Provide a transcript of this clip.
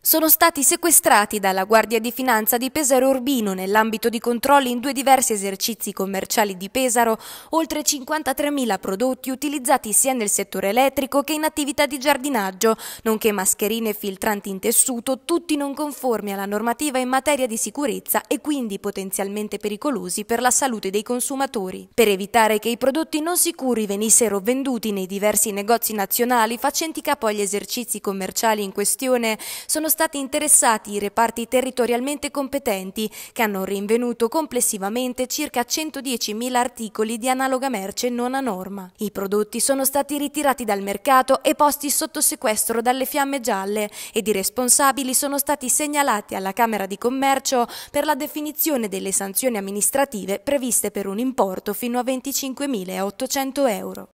sono stati sequestrati dalla Guardia di Finanza di Pesaro Urbino nell'ambito di controlli in due diversi esercizi commerciali di Pesaro oltre 53.000 prodotti utilizzati sia nel settore elettrico che in attività di giardinaggio, nonché mascherine e filtranti in tessuto, tutti non conformi alla normativa in materia di sicurezza e quindi potenzialmente pericolosi per la salute dei consumatori. Per evitare che i prodotti non sicuri venissero venduti nei diversi negozi nazionali facenti capo agli esercizi commerciali in questione, sono stati interessati i reparti territorialmente competenti, che hanno rinvenuto complessivamente circa 110.000 articoli di analoga merce non a norma. I prodotti sono stati ritirati dal mercato e posti sotto sequestro dalle fiamme gialle ed i responsabili sono stati segnalati alla Camera di Commercio per la definizione delle sanzioni amministrative previste per un importo fino a 25.800 euro.